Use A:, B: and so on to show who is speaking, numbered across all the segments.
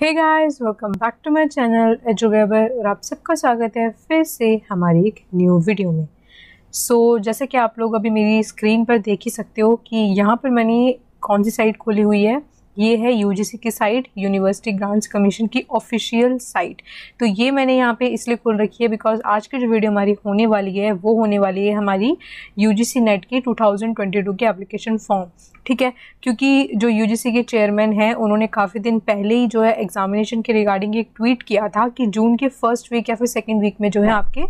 A: hey guys welcome back to my channel एजुगेबर और आप सबका स्वागत है फिर से हमारी एक न्यू वीडियो में सो so, जैसे कि आप लोग अभी मेरी स्क्रीन पर देख ही सकते हो कि यहाँ पर मैंने कौन सी साइट खोली हुई है ये है यूजीसी की साइट यूनिवर्सिटी ग्रांट्स कमीशन की ऑफिशियल साइट तो ये मैंने यहाँ पे इसलिए खोल रखी है बिकॉज आज की जो वीडियो हमारी होने वाली है वो होने वाली है हमारी यूजीसी नेट की 2022 के एप्लीकेशन फॉर्म ठीक है क्योंकि जो यू के चेयरमैन हैं उन्होंने काफ़ी दिन पहले ही जो है एग्जामिनेशन के रिगार्डिंग एक ट्वीट किया था कि जून के फर्स्ट वीक या फिर सेकेंड वीक में जो है आपके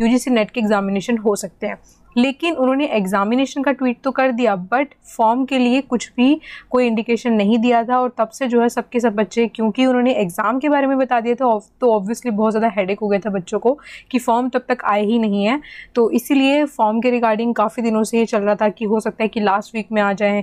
A: यू नेट के एग्जामिनेशन हो सकते हैं लेकिन उन्होंने एग्जामिनेशन का ट्वीट तो कर दिया बट फॉर्म के लिए कुछ भी कोई इंडिकेशन नहीं दिया था और तब से जो है सबके सब बच्चे क्योंकि उन्होंने एग्ज़ाम के बारे में बता दिया था तो ऑब्वियसली बहुत ज़्यादा हेडेक हो गया था बच्चों को कि फॉर्म तब तक आए ही नहीं है तो इसीलिए फॉर्म के रिगार्डिंग काफ़ी दिनों से ये चल रहा था कि हो सकता है कि लास्ट वीक में आ जाएँ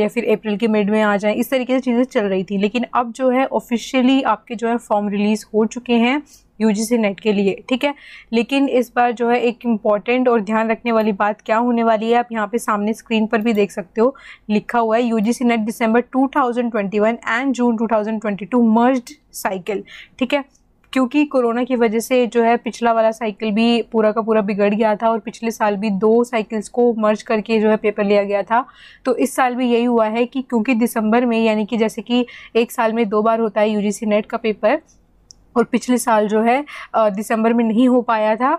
A: या फिर अप्रैल के मिड में आ जाएँ इस तरीके से चीज़ें चल रही थी लेकिन अब जो है ऑफिशियली आपके जो है फॉर्म रिलीज़ हो चुके हैं यूजीसी नेट के लिए ठीक है लेकिन इस बार जो है एक इम्पॉर्टेंट और ध्यान रखने वाली बात क्या होने वाली है आप यहाँ पे सामने स्क्रीन पर भी देख सकते हो लिखा हुआ है UGC NET December 2021 and June 2022 merged cycle ठीक है क्योंकि कोरोना की वजह से जो है पिछला वाला साइकिल भी पूरा का पूरा बिगड़ गया था और पिछले साल भी दो साइकिल्स को मर्ज करके जो है पेपर लिया गया था तो इस साल भी यही हुआ है कि क्योंकि दिसंबर में यानी कि जैसे कि एक साल में दो बार होता है यूजीसी नेट का पेपर और पिछले साल जो है दिसंबर में नहीं हो पाया था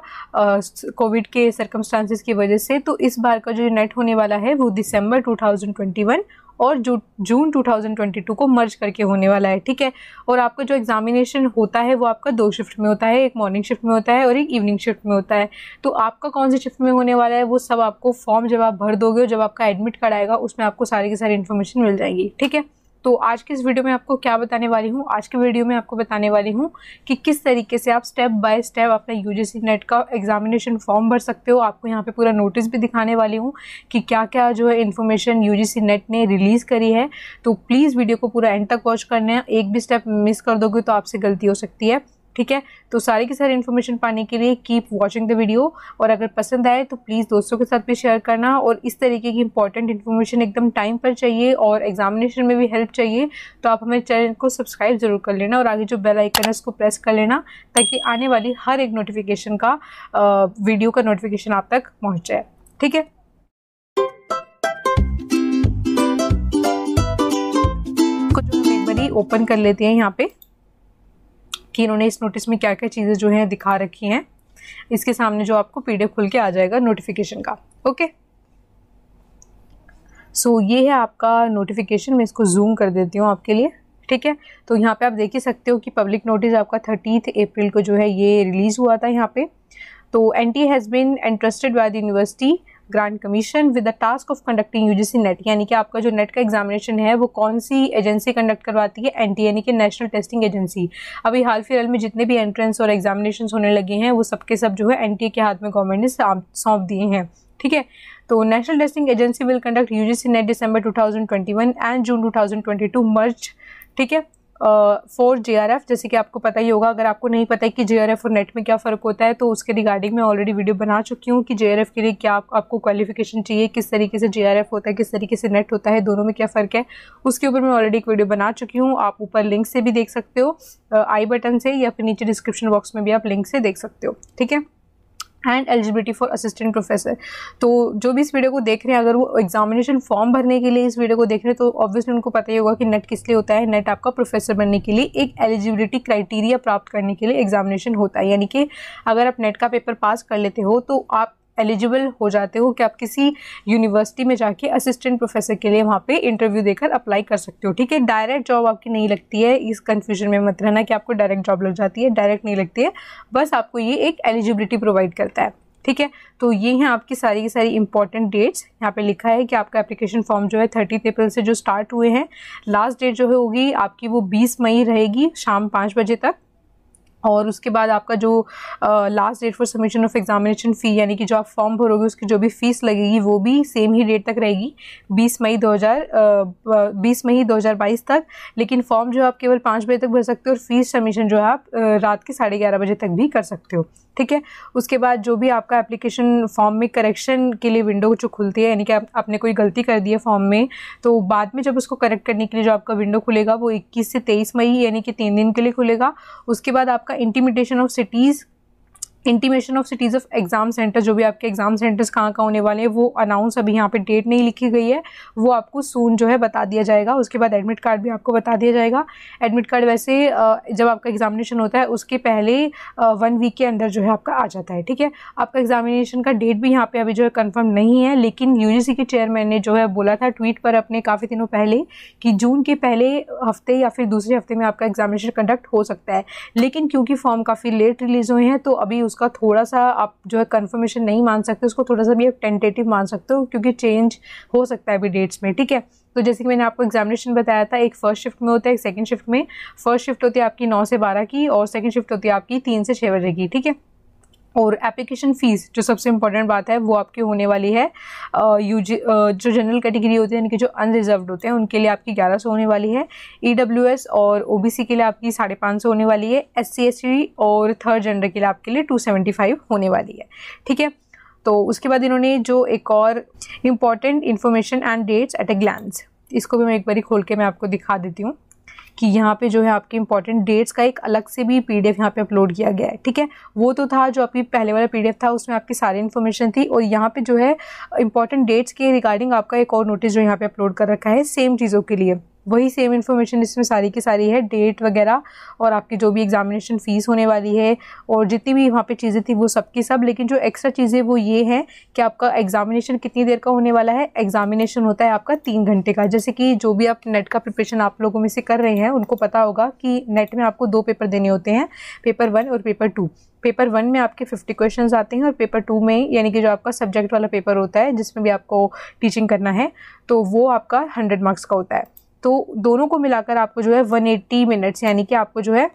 A: कोविड के सर्कमस्टांसिस की वजह से तो इस बार का जो नेट होने वाला है वो दिसंबर 2021 और जो जून 2022 को मर्ज करके होने वाला है ठीक है और आपका जो एग्जामिनेशन होता है वो आपका दो शिफ्ट में होता है एक मॉर्निंग शिफ्ट में होता है और एक इवनिंग शिफ्ट में होता है तो आपका कौन से शिफ्ट में होने वाला है वो सब आपको फॉर्म जब आप भर दोगे और जब आपका एडमिट कार्ड आएगा उसमें आपको सारी की सारी इन्फॉर्मेशन मिल जाएगी ठीक है तो आज के इस वीडियो में आपको क्या बताने वाली हूँ आज के वीडियो में आपको बताने वाली हूँ कि किस तरीके से आप स्टेप बाय स्टेप अपना यूजीसी नेट का एग्जामिनेशन फॉर्म भर सकते हो आपको यहाँ पे पूरा नोटिस भी दिखाने वाली हूँ कि क्या क्या जो है इन्फॉर्मेशन यू नेट ने रिलीज़ करी है तो प्लीज़ वीडियो को पूरा एंड तक वॉच करना है एक भी स्टेप मिस कर दोगे तो आपसे गलती हो सकती है ठीक है तो सारी की सारी इन्फॉर्मेशन पाने के लिए कीप वॉचिंग द वीडियो और अगर पसंद आए तो प्लीज़ दोस्तों के साथ भी शेयर करना और इस तरीके की इंपॉर्टेंट इन्फॉर्मेशन एकदम टाइम पर चाहिए और एग्जामिनेशन में भी हेल्प चाहिए तो आप हमारे चैनल को सब्सक्राइब जरूर कर लेना और आगे जो बेल आइकन है उसको प्रेस कर लेना ताकि आने वाली हर एक नोटिफिकेशन का वीडियो का नोटिफिकेशन आप तक पहुँच जाए ठीक है ओपन कर लेते हैं यहाँ पे कि इन्होंने इस नोटिस में क्या क्या चीज़ें जो हैं दिखा रखी हैं इसके सामने जो आपको पी खुल के आ जाएगा नोटिफिकेशन का ओके सो so, ये है आपका नोटिफिकेशन मैं इसको जूम कर देती हूँ आपके लिए ठीक है तो यहाँ पे आप देख ही सकते हो कि पब्लिक नोटिस आपका थर्टीथ अप्रैल को जो है ये रिलीज़ हुआ था यहाँ पे तो N T has been entrusted by the university grant commission with the task of conducting UGC NET यानी कि आपका जो नेट का एग्जामिनेशन है वो कौन सी एजेंसी कंडक्ट करवाती है एन यानी कि नेशनल टेस्टिंग एजेंसी अभी हाल फिलहाल में जितने भी एंट्रेंस और एग्जामिनेशन होने लगे हैं वो सबके सब जो है एन के हाथ में गवर्नमेंट ने सौंप दिए हैं ठीक है तो national testing agency will conduct UGC NET December two and June two merge ठीक है फॉर जे जैसे कि आपको पता ही होगा अगर आपको नहीं पता है कि जे आर एफ और नेट में क्या फ़र्क होता है तो उसके रिगार्डिंग मैं ऑलरेडी वीडियो बना चुकी हूँ कि जे आर एफ के लिए क्या आप, आपको क्वालिफिकेशन चाहिए किस तरीके से जे आर एफ होता है किस तरीके से नेट होता है दोनों में क्या फ़र्क है उसके ऊपर मैं ऑलरेडी एक वीडियो बना चुकी हूँ आप ऊपर लिंक से भी देख सकते हो आई बटन से या फिर नीचे डिस्क्रिप्शन बॉक्स में भी आप लिंक से देख सकते हो ठीक है and eligibility for assistant professor तो जो भी इस वीडियो को देख रहे हैं अगर वो एग्जामिनेशन फॉर्म भरने के लिए इस वीडियो को देख रहे हैं तो ऑब्वियसली उनको पता ही होगा कि नेट किस लिए होता है नेट आपका प्रोफेसर बनने के लिए एक एलिजिबिलिटी क्राइटेरिया प्राप्त करने के लिए एग्जामिनेशन होता है यानी कि अगर आप नेट का पेपर पास कर लेते हो तो आप एलिजिबल हो जाते हो कि आप किसी यूनिवर्सिटी में जाके असिस्टेंट प्रोफेसर के लिए वहाँ पे इंटरव्यू देकर अप्लाई कर सकते हो ठीक है डायरेक्ट जॉब आपकी नहीं लगती है इस कन्फ्यूजन में मत रहना कि आपको डायरेक्ट जॉब लग जाती है डायरेक्ट नहीं लगती है बस आपको ये एक एलिजिबिलिटी प्रोवाइड करता है ठीक है तो ये हैं आपकी सारी की सारी इंपॉर्टेंट डेट्स यहाँ पे लिखा है कि आपका एप्लीकेशन फॉर्म जो है थर्टी अप्रैल से जो स्टार्ट हुए हैं लास्ट डेट जो है होगी आपकी वो बीस मई रहेगी शाम पाँच बजे तक और उसके बाद आपका जो last date for submission of examination fee यानी कि जो आप फॉर्म भरोगे उसकी जो भी फ़ीस लगेगी वो भी सेम ही डेट तक रहेगी 20 मई 2000 बीस मई 2022 तक लेकिन फॉर्म जो आप केवल पाँच बजे तक भर सकते हो और फ़ीस सबमिशन जो है आप रात के साढ़े ग्यारह बजे तक भी कर सकते हो ठीक है उसके बाद जो भी आपका एप्लीकेशन फॉर्म में करेक्शन के लिए विंडो जो खुलती है यानी कि आप, आपने कोई गलती कर दी है फॉर्म में तो बाद में जब उसको करेक्ट करने के लिए जो आपका विंडो खुलेगा वो 21 से 23 मई यानी कि तीन दिन के लिए खुलेगा उसके बाद आपका intimation of cities intimation of cities of exam centre जो भी आपके एग्ज़ाम सेंटर्स कहाँ कहाँ होने वाले हैं वो अनाउंस अभी यहाँ पे डेट नहीं लिखी गई है वो आपको सून जो है बता दिया जाएगा उसके बाद एडमिट कार्ड भी आपको बता दिया जाएगा एडमिट कार्ड वैसे जब आपका एग्जामिनेशन होता है उसके पहले वन वीक के अंदर जो है आपका आ जाता है ठीक है आपका एग्जामिनेशन का डेट भी यहाँ पर अभी जो है कन्फर्म नहीं है लेकिन यू के चेयरमैन ने जो है बोला था ट्वीट पर अपने काफ़ी दिनों पहले कि जून के पहले हफ्ते या फिर दूसरे हफ्ते में आपका एग्जामिनेशन कंडक्ट हो सकता है लेकिन क्योंकि फॉर्म काफ़ी लेट रिलीज़ हुए हैं तो अभी उसका थोड़ा सा आप जो है कंफर्मेशन नहीं मान सकते उसको थोड़ा सा भी आप टेंटेटिव मान सकते हो क्योंकि चेंज हो सकता है अभी डेट्स में ठीक है तो जैसे कि मैंने आपको एग्जामिनेशन बताया था एक फर्स्ट शिफ्ट में होता है एक सेकंड शिफ्ट में फर्स्ट शिफ्ट होती है आपकी नौ से बारह की और सेकंड शिफ्ट होती है आपकी तीन से छः बजे की ठीक है और एप्लीकेशन फ़ीस जो सबसे इम्पॉर्टेंट बात है वो आपकी होने वाली है यू जी जो जनरल कैटेगरी होती है यानी कि जो अनरिजर्व होते हैं उनके लिए आपकी ग्यारह सौ होने वाली है ई डब्ल्यू एस और ओ बी सी के लिए आपकी साढ़े पाँच सौ होने वाली है एस सी एस सी और थर्ड जेंडर के लिए आपके लिए टू सेवेंटी फाइव होने वाली है ठीक है तो उसके बाद इन्होंने जो एक और important information and dates at a glance इसको भी मैं एक बारी खोल के मैं आपको दिखा देती हूँ कि यहाँ पे जो है आपके इंपॉर्टेंट डेट्स का एक अलग से भी पी डी यहाँ पे अपलोड किया गया है ठीक है वो तो था जो आपकी पहले वाला पी था उसमें आपकी सारी इन्फॉर्मेशन थी और यहाँ पर जो है इंपॉर्टेंट डेट्स के रिगार्डिंग आपका एक और नोटिस जो यहाँ पर अपलोड कर रखा है सेम चीज़ों के लिए वही सेम इन्फॉर्मेशन इसमें सारी की सारी है डेट वगैरह और आपकी जो भी एग्जामिनेशन फ़ीस होने वाली है और जितनी भी वहाँ पे चीज़ें थी वो सब की सब लेकिन जो एक्स्ट्रा चीज़ें वो ये हैं कि आपका एग्जामिनेशन कितनी देर का होने वाला है एग्जामिनेशन होता है आपका तीन घंटे का जैसे कि जो भी आप नेट का प्रिपरेशन आप लोगों में से कर रहे हैं उनको पता होगा कि नेट में आपको दो पेपर देने होते हैं पेपर वन और पेपर टू पेपर वन में आपके फिफ्टी क्वेश्चन आते हैं और पेपर टू में यानी कि जो आपका सब्जेक्ट वाला पेपर होता है जिसमें भी आपको टीचिंग करना है तो वो आपका हंड्रेड मार्क्स का होता है तो दोनों को मिलाकर आपको जो है वन एट्टी मिनट्स यानी कि आपको जो है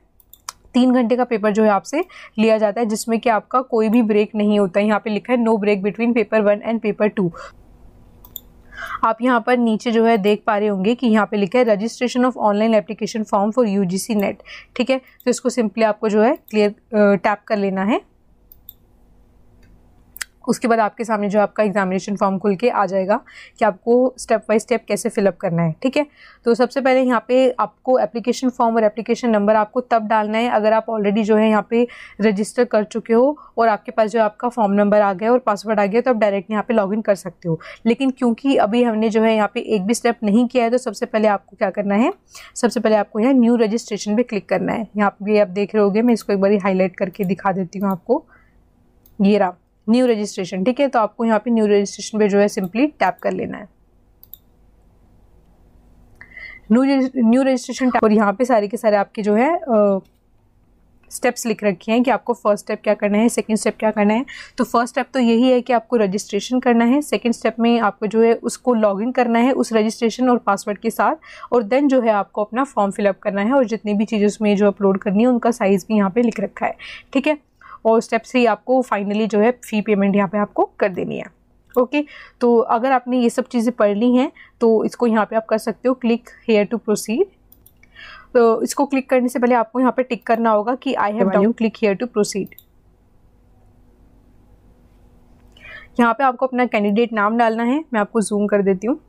A: तीन घंटे का पेपर जो है आपसे लिया जाता है जिसमें कि आपका कोई भी ब्रेक नहीं होता है यहाँ पे लिखा है no break between paper one and paper two आप यहाँ पर नीचे जो है देख पा रहे होंगे कि यहाँ पे लिखा है registration of online application form for UGC NET ठीक है तो इसको सिंपली आपको जो है क्लियर टैप कर लेना है उसके बाद आपके सामने जो आपका एग्जामिनेशन फॉर्म खुल के आ जाएगा कि आपको स्टेप बाय स्टेप कैसे फिलअप करना है ठीक है तो सबसे पहले यहाँ पे आपको एप्लीकेशन फॉर्म और एप्लीकेशन नंबर आपको तब डालना है अगर आप ऑलरेडी जो है यहाँ पे रजिस्टर कर चुके हो और आपके पास जो आपका फॉर्म नंबर आ गया और पासवर्ड आ गया तो आप डायरेक्ट यहाँ पर लॉग कर सकते हो लेकिन क्योंकि अभी हमने जो है यहाँ पर एक भी स्टेप नहीं किया है तो सबसे पहले आपको क्या करना है सबसे पहले आपको यहाँ न्यू रजिस्ट्रेशन पर क्लिक करना है यहाँ पर आप देख रहे हो मैं इसको एक बार हाईलाइट करके दिखा देती हूँ आपको ये रहा न्यू रजिस्ट्रेशन ठीक है तो आपको यहाँ पे न्यू रजिस्ट्रेशन पे जो है सिंपली टैप कर लेना है न्यू न्यू रजिस्ट्रेशन और यहाँ पे सारे के सारे आपके जो है स्टेप्स लिख रखे हैं कि आपको फर्स्ट स्टेप क्या करना है सेकंड स्टेप क्या करना है तो फर्स्ट स्टेप तो यही है कि आपको रजिस्ट्रेशन करना है सेकंड स्टेप में आपको जो है उसको लॉगिन करना है उस रजिस्ट्रेशन और पासवर्ड के साथ और देन जो है आपको अपना फॉर्म फिलअप करना है और जितनी भी चीज़ें उसमें जो अपलोड करनी है उनका साइज़ भी यहाँ पर लिख रखा है ठीक है और स्टेप ही आपको फाइनली जो है फ़ी पेमेंट यहाँ पे आपको कर देनी है ओके तो अगर आपने ये सब चीज़ें पढ़ ली हैं तो इसको यहाँ पे आप कर सकते हो क्लिक हेयर टू प्रोसीड तो इसको क्लिक करने से पहले आपको यहाँ पे टिक करना होगा कि I have down click here to proceed यहाँ पे आपको अपना कैंडिडेट नाम डालना है मैं आपको जूम कर देती हूँ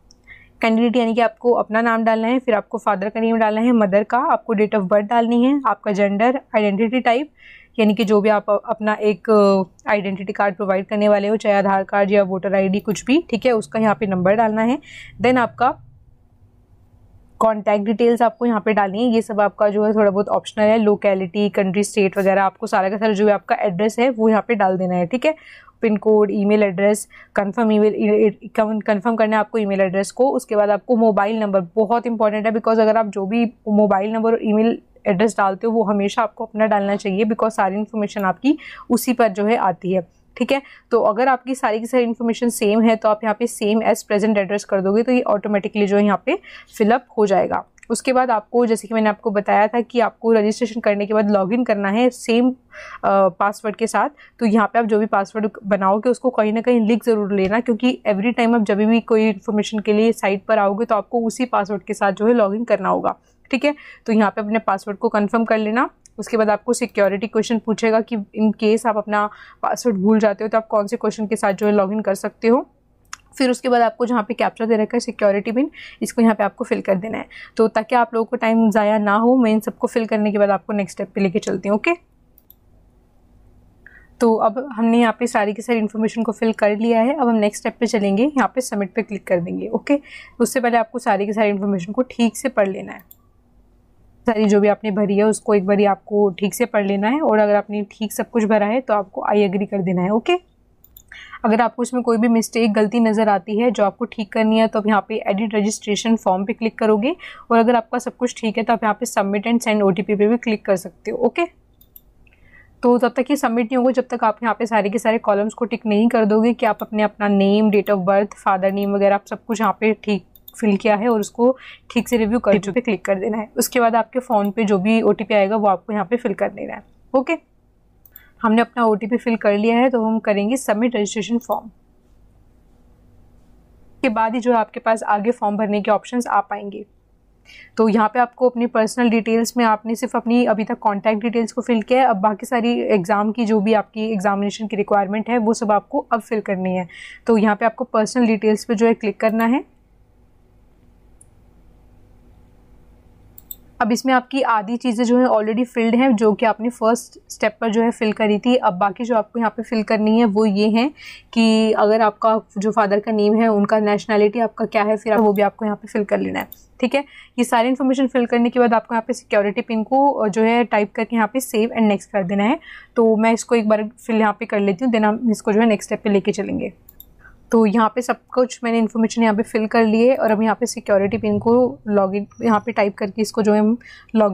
A: कैंडिडेट यानी कि आपको अपना नाम डालना है फिर आपको फादर का नेम डालना है मदर का आपको डेट ऑफ बर्थ डालनी है आपका जेंडर आइडेंटिटी टाइप यानी कि जो भी आप अपना एक आइडेंटिटी कार्ड प्रोवाइड करने वाले हो चाहे आधार कार्ड या वोटर आईडी कुछ भी ठीक है उसका यहाँ पे नंबर डालना है देन आपका कॉन्टैक्ट डिटेल्स आपको यहाँ पे डालनी है ये सब आपका जो है थोड़ा बहुत ऑप्शनल है लोकेलिटी कंट्री स्टेट वगैरह आपको सारा का सारा जो आपका एड्रेस है वो यहाँ पे डाल देना है ठीक है pin code email address confirm email confirm करना है आपको ईमेल एड्रेस को उसके बाद आपको मोबाइल नंबर बहुत इंपॉर्टेंट है बिकॉज अगर आप जो भी मोबाइल नंबर और ईमेल एड्रेस डालते हो वो हमेशा आपको अपना डालना चाहिए बिकॉज सारी इन्फॉर्मेशन आपकी उसी पर जो है आती है ठीक है तो अगर आपकी सारी की सारी इन्फॉर्मेशन सेम है तो आप यहाँ पे सेम एज प्रेजेंट एड्रेस कर दोगे तो ये ऑटोमेटिकली जो है यहाँ पे फिलअप हो जाएगा उसके बाद आपको जैसे कि मैंने आपको बताया था कि आपको रजिस्ट्रेशन करने के बाद लॉगिन करना है सेम पासवर्ड के साथ तो यहाँ पे आप जो भी पासवर्ड बनाओगे उसको कहीं ना कहीं लिख ज़रूर लेना क्योंकि एवरी टाइम आप जब भी कोई इन्फॉर्मेशन के लिए साइट पर आओगे तो आपको उसी पासवर्ड के साथ जो है लॉगिन करना होगा ठीक है तो यहाँ पे अपने पासवर्ड को कंफर्म कर लेना उसके बाद आपको सिक्योरिटी क्वेश्चन पूछेगा कि इन केस आप अपना पासवर्ड भूल जाते हो तो आप कौन से क्वेश्चन के साथ जो है लॉगिन कर सकते हो फिर उसके बाद आपको जहाँ पे कैप्चा दे रखा है सिक्योरिटी बिन इसको यहाँ पे आपको फिल कर देना है तो ताकि आप लोगों को टाइम ज़ाया ना हो मैं इन सबको फिल करने के बाद आपको नेक्स्ट स्टेप पे लेके चलती हूँ ओके तो अब हमने यहाँ पे सारी की सारी इन्फॉर्मेशन को फिल कर लिया है अब हम नेक्स्ट स्टेप पे चलेंगे यहाँ पे सबमिट पे क्लिक कर देंगे ओके उससे पहले आपको सारी की सारी इन्फॉर्मेशन को ठीक से पढ़ लेना है सारी जो भी आपने भरी है उसको एक बार आपको ठीक से पढ़ लेना है और अगर आपने ठीक सब कुछ भरा है तो आपको आई एग्री कर देना है ओके अगर आपको इसमें कोई भी मिस्टेक गलती नज़र आती है जो आपको ठीक करनी है तो आप यहाँ पे एडिट रजिस्ट्रेशन फॉर्म पे क्लिक करोगे और अगर आपका सब कुछ ठीक है तो आप यहाँ पे सबमिट एंड सेंड ओ पे भी क्लिक कर सकते हो ओके तो तब तक ये सबमिट नहीं होगा जब तक आप यहाँ पे सारे के सारे कॉलम्स को टिक नहीं कर दोगे कि आप अपने अपना name date of birth father name वगैरह आप सब कुछ यहाँ पे ठीक फिल किया है और उसको ठीक से रिव्यू कर पे क्लिक कर देना है उसके बाद आपके फ़ोन पे जो भी ओ आएगा वो आपको यहाँ पे फिल कर देना है ओके हमने अपना ओ फिल कर लिया है तो हम करेंगे सबमिट रजिस्ट्रेशन फॉर्म के बाद ही जो है आपके पास आगे फॉर्म भरने के ऑप्शंस आ पाएंगे तो यहाँ पे आपको अपनी पर्सनल डिटेल्स में आपने सिर्फ अपनी अभी तक कॉन्टैक्ट डिटेल्स को फिल किया है अब बाकी सारी एग्ज़ाम की जो भी आपकी एग्जामिनेशन की रिक्वायरमेंट है वो सब आपको अब फिल करनी है तो यहाँ पे आपको पर्सनल डिटेल्स पे जो है क्लिक करना है अब इसमें आपकी आधी चीज़ें जो है ऑलरेडी फिल्ड हैं जो कि आपने फर्स्ट स्टेप पर जो है फिल करी थी अब बाकी जो आपको यहाँ पे फिल करनी है वो ये हैं कि अगर आपका जो फादर का नेम है उनका नेशनैलिटी आपका क्या है फिर आप वो भी आपको यहाँ पे फिल कर लेना है ठीक है ये सारी इन्फॉर्मेशन फिल करने के बाद आपको यहाँ पे सिक्योरिटी पिन को जो है टाइप करके यहाँ पे सेव एंड नेक्स्ट कर देना है तो मैं इसको एक बार फिल यहाँ पे कर लेती हूँ देन हम इसको जो है नेक्स्ट स्टेप पे लेके चलेंगे तो यहाँ पे सब कुछ मैंने इन्फॉर्मेशन यहाँ पे फिल कर लिए और अब यहाँ पे सिक्योरिटी पिन को लॉग इन यहाँ पर टाइप करके इसको जो है हम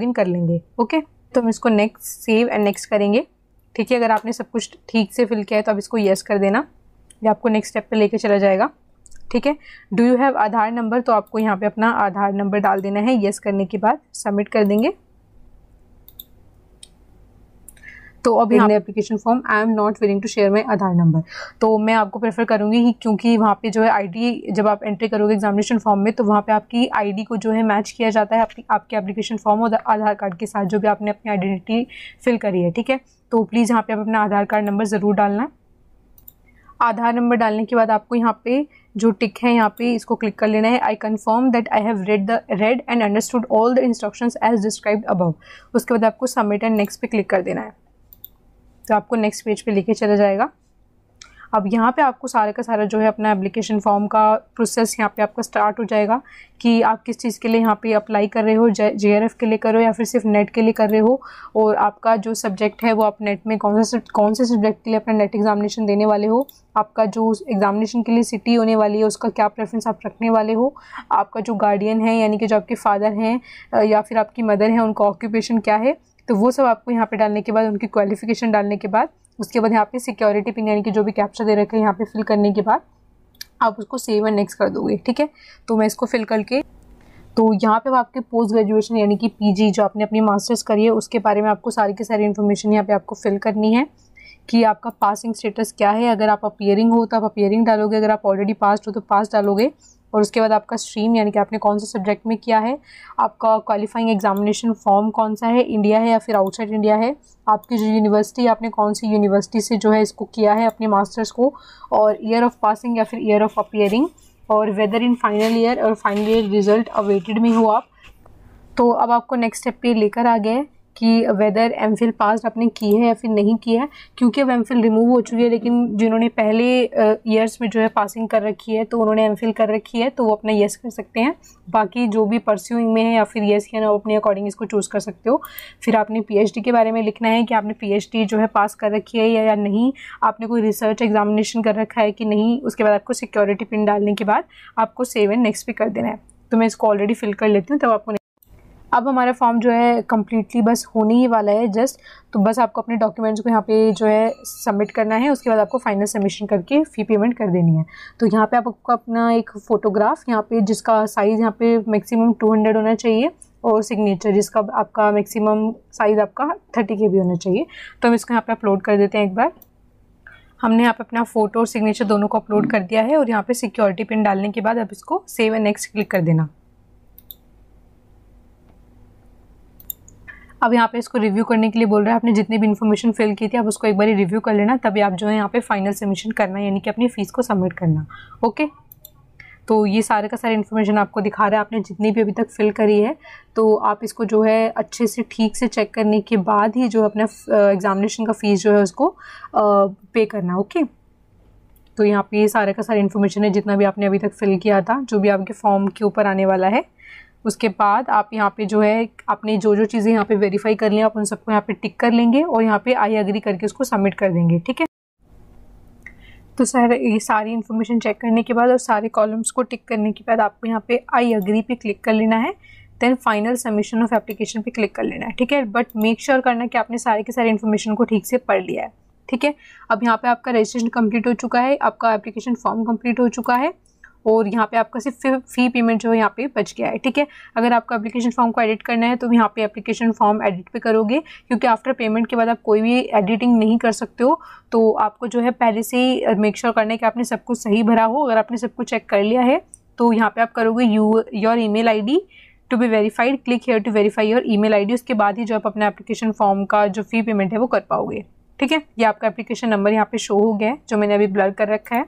A: इन कर लेंगे ओके तो हम इसको नेक्स्ट सेव एंड नेक्स्ट करेंगे ठीक है अगर आपने सब कुछ ठीक से फिल किया है तो आप इसको येस कर देना ये आपको नेक्स्ट स्टेप ले लेके चला जाएगा ठीक है do you have Aadhaar number तो आपको यहाँ पे अपना आधार नंबर डाल देना है येस करने के बाद सबमिट कर देंगे तो अभी in application form I am not willing to share my Aadhaar number तो मैं आपको प्रेफर करूँगी क्योंकि वहाँ पे जो है आईडी जब आप एंट्री करोगे एग्जामिनेशन फॉर्म में तो वहाँ पे आपकी आईडी को जो है मैच किया जाता है आपकी आपके एप्लीकेशन फॉर्म और आधार कार्ड के साथ जो भी आपने अपनी आइडेंटिटी फिल करी है ठीक है तो प्लीज़ यहाँ पे आप अपना आधार कार्ड नंबर ज़रूर डालना आधार नंबर डालने के बाद आपको यहाँ पे जो टिक है यहाँ पे इसको क्लिक कर लेना है I confirm that I have read the read and understood all the instructions as described above उसके बाद आपको सबमिट एंड नेक्स्ट पे क्लिक कर देना है तो आपको नेक्स्ट पेज पे लेके चला जाएगा अब यहाँ पे आपको सारे का सारा जो है अपना एप्लीकेशन फॉर्म का प्रोसेस यहाँ पे आपका स्टार्ट हो जाएगा कि आप किस चीज़ के लिए यहाँ पे अप्लाई कर रहे हो जे के लिए कर रहे हो या फिर सिर्फ नेट के लिए कर रहे हो और आपका जो सब्जेक्ट है वो आप नेट में कौन सा कौन से सब्जेक्ट के लिए अपना नेट एग्जामिनेशन देने वाले हो आपका जो एग्जामिनेशन के लिए सिटी होने वाली है उसका क्या प्रेफरेंस आप रखने वाले हो आपका जो गार्डियन है यानी कि जो आपके फादर हैं या फिर आपकी मदर हैं उनका ऑक्यूपेशन क्या है तो वो सब आपको यहाँ पे डालने के बाद उनकी क्वालिफिकेशन डालने के बाद उसके बाद यहाँ पे सिक्योरिटी पिन यानी कि जो भी कैप्चा दे रखे यहाँ पे फिल करने के बाद आप उसको सेव एंड नेक्स्ट कर दोगे ठीक है तो मैं इसको फिल करके तो यहाँ पे आपके पोस्ट ग्रेजुएशन यानी कि पीजी जो आपने अपनी मास्टर्स करी है उसके बारे में आपको सारी की सारी इन्फॉर्मेशन यहाँ पे आपको फिल करनी है कि आपका पासिंग स्टेटस क्या है अगर आप अपियरिंग हो तो आप अपियरिंग डालोगे अगर आप ऑलरेडी पास हो तो पास डालोगे और उसके बाद आपका स्ट्रीम यानी कि आपने कौन से सब्जेक्ट में किया है आपका क्वालिफाइंग एग्जामिनेशन फॉर्म कौन सा है इंडिया है या फिर आउटसाइड इंडिया है आपकी जो यूनिवर्सिटी आपने कौन सी यूनिवर्सिटी से जो है इसको किया है अपने मास्टर्स को और ईयर ऑफ पासिंग या फिर ईयर ऑफ अपियरिंग और वेदर इन फाइनल ईयर और फाइनल ईयर रिजल्ट अवेटेड में हो आप तो अब आपको नेक्स्ट स्टेप पे लेकर आ गए कि वेदर एम फिल पास आपने की है या फिर नहीं की है क्योंकि अब एम फिल रिमूव हो चुकी है लेकिन जिन्होंने पहले ईयर्स में जो है पासिंग कर रखी है तो उन्होंने एम फिल कर रखी है तो वो अपना येस कर सकते हैं बाकी जो भी परस्यूइंग में है या फिर येस किया ना वो अपने अकॉर्डिंग इसको चूज़ कर सकते हो फिर आपने पी के बारे में लिखना है कि आपने पी जो है पास कर रखी है या नहीं आपने कोई रिसर्च एग्जामिनेशन कर रखा है कि नहीं उसके बाद आपको सिक्योरिटी पिन डालने के बाद आपको सेव नेक्स्ट पे कर देना है तो मैं इसको ऑलरेडी फिल कर लेती हूँ तब आपको अब हमारा फॉर्म जो है कम्प्लीटली बस होने ही वाला है जस्ट तो बस आपको अपने डॉक्यूमेंट्स को यहाँ पे जो है सबमिट करना है उसके बाद आपको फाइनल सबमिशन करके फ़ी पेमेंट कर देनी है तो यहाँ पे आपको अपना एक फ़ोटोग्राफ यहाँ पे जिसका साइज़ यहाँ पे मैक्सिमम 200 होना चाहिए और सिग्नेचर जिसका आपका मैक्सिमम साइज़ आपका थर्टी के होना चाहिए तो हम इसको यहाँ पर अपलोड कर देते हैं एक बार हमने यहाँ पे अपना फ़ोटो और सिग्नेचर दोनों को अपलोड कर दिया है और यहाँ पर सिक्योरिटी पिन डालने के बाद आप इसको सेव एंड नेक्स्ट क्लिक कर देना अब यहाँ पे इसको रिव्यू करने के लिए बोल रहे हैं आपने जितनी भी इन्फॉर्मेशन फिल की थी आप उसको एक बार रिव्यू कर लेना तभी आप जो है यहाँ पे फाइनल सबमिशन करना यानी कि अपनी फ़ीस को सबमिट करना ओके तो ये सारे का सारा इन्फॉर्मेशन आपको दिखा रहा है आपने जितनी भी अभी तक फिल करी है तो आप इसको जो है अच्छे से ठीक से चेक करने के बाद ही जो अपना एग्ज़ामिनेशन का फ़ीस जो है उसको पे करना ओके तो यहाँ पे ये सारे का सारा इन्फॉर्मेशन है जितना भी आपने अभी तक फिल किया था जो भी आपके फॉर्म के ऊपर आने वाला है उसके बाद आप यहाँ पे जो है आपने जो जो चीज़ें यहाँ पे वेरीफाई कर लें आप उन सबको यहाँ पे टिक कर लेंगे और यहाँ पे आई अग्री करके उसको सबमिट कर देंगे ठीक है तो सर ये सारी इन्फॉर्मेशन चेक करने के बाद और सारे कॉलम्स को टिक करने के बाद आपको यहाँ पे आई अग्री पे क्लिक कर लेना है then final submission of application पे क्लिक कर लेना है ठीक है बट मेक श्योर करना कि आपने सारे के सारे इन्फॉर्मेशन को ठीक से पढ़ लिया है ठीक है अब यहाँ पे आपका रजिस्ट्रेशन कंप्लीट हो चुका है आपका एप्लीकेशन फॉर्म कंप्लीट हो चुका है और यहाँ पे आपका सिर्फ फ़ी पेमेंट जो है यहाँ पे बच गया है ठीक है अगर आपको एप्लीकेशन फॉर्म को एडिट करना है तो यहाँ पे एप्लीकेशन फॉर्म एडिट पे करोगे क्योंकि आफ्टर पेमेंट के बाद आप कोई भी एडिटिंग नहीं कर सकते हो तो आपको जो है पहले से ही मेक श्योर करना है कि आपने सब कुछ सही भरा हो अगर आपने सब कुछ चेक कर लिया है तो यहाँ पर आप करोगे you your email to be verified click here to verify your email उसके बाद ही जो आप अपना एप्लीकेशन फॉर्म का जो फी पेमेंट है वो कर पाओगे ठीक है ये आपका एप्लीकेशन नंबर यहाँ पे शो हो गया है जो मैंने अभी ब्लर कर रखा है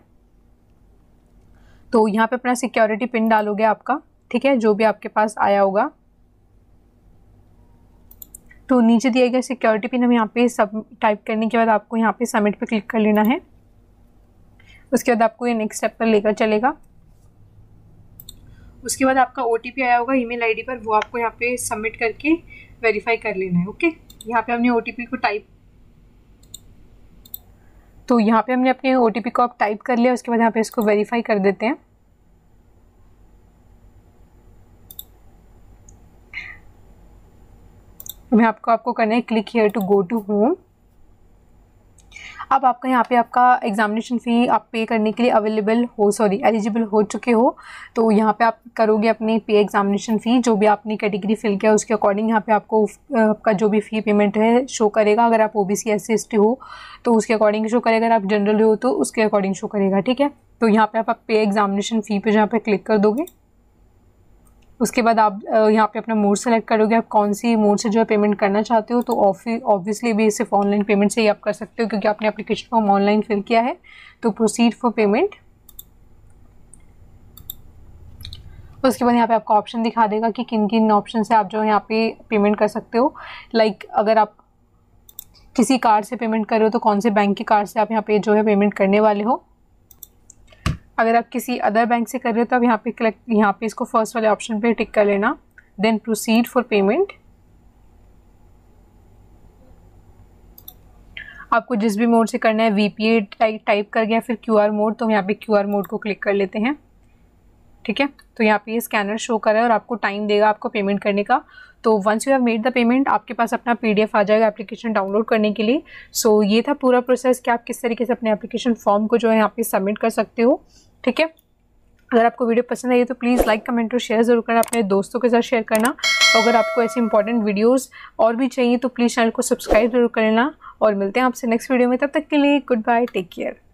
A: तो यहाँ पे अपना सिक्योरिटी पिन डालोगे आपका ठीक है जो भी आपके पास आया होगा तो नीचे दिया गया सिक्योरिटी पिन हम यहाँ पे सब टाइप करने के बाद आपको यहाँ पे सबमिट पे क्लिक कर लेना है उसके बाद आपको ये नेक्स्ट स्टेप पर लेकर चलेगा उसके बाद आपका ओ आया होगा ईमेल आईडी पर वो आपको यहाँ पे सबमिट करके वेरीफाई कर लेना है ओके यहाँ पे हमने ओ को टाइप तो यहाँ पे हमने अपने ओ को आप टाइप कर लिया उसके बाद यहाँ पे इसको वेरीफाई कर देते हैं मैं आपको आपको करना है click here to go to home अब आपका यहाँ पे आपका एग्जामिनेशन फ़ी आप पे करने के लिए अवेलेबल हो सॉरी एलिजिबल हो चुके हो तो यहाँ पे आप करोगे अपने पे एग्जामिनेशन फ़ी जो भी आपने कैटेगरी फिल किया उसके अकॉर्डिंग यहाँ पे आपको आपका जो भी फ़ी पेमेंट है शो करेगा अगर आप O B C S C हो तो उसके अकॉर्डिंग शो करेगा अगर आप जनरल हो तो उसके अकॉर्डिंग शो करेगा ठीक है तो यहाँ पर आप, आप पे एग्जामिनेशन फ़ी पर जहाँ पर क्लिक कर दोगे उसके बाद आप यहाँ पे अपना मोड सेलेक्ट करोगे आप कौन सी मोड से जो है पेमेंट करना चाहते हो तो ऑब्वियसली भी सिर्फ ऑनलाइन पेमेंट से ही आप कर सकते हो क्योंकि आपने एप्लीकेशन फॉर्म ऑनलाइन फिल किया है तो प्रोसीड फॉर पेमेंट उसके बाद यहाँ पे आपको ऑप्शन दिखा देगा कि किन किन ऑप्शन से आप जो है यहाँ पे पेमेंट कर सकते हो लाइक like, अगर आप किसी कार्ड से पेमेंट कर रहे हो तो कौन से बैंक के कार्ड से आप यहाँ पे जो है पेमेंट करने वाले हो अगर आप किसी अदर बैंक से कर रहे हो तो आप यहाँ पे कलेक्ट यहाँ पे इसको फर्स्ट वाले ऑप्शन पे टिक कर लेना देन प्रोसीड फॉर पेमेंट आपको जिस भी मोड से करना है वी पी ए टाइप कर गया फिर क्यू आर मोड तो हम यहाँ पे क्यू आर मोड को क्लिक कर लेते हैं ठीक है तो यहाँ पे ये स्कैनर शो कर रहा है और आपको टाइम देगा आपको पेमेंट करने का तो once you have made the payment आपके पास अपना पीडीएफ आ जाएगा एप्लीकेशन डाउनलोड करने के लिए सो so, ये था पूरा प्रोसेस कि आप किस तरीके से अपने एप्लीकेशन फॉर्म को जो है यहाँ पे सबमिट कर सकते हो ठीक है अगर आपको वीडियो पसंद आई है तो प्लीज़ लाइक कमेंट और शेयर ज़रूर करना अपने दोस्तों के साथ शेयर करना और अगर आपको ऐसी इंपॉर्टेंट वीडियोस और भी चाहिए तो प्लीज़ चैनल को सब्सक्राइब जरूर करना और मिलते हैं आपसे नेक्स्ट वीडियो में तब तक के लिए गुड बाय टेक केयर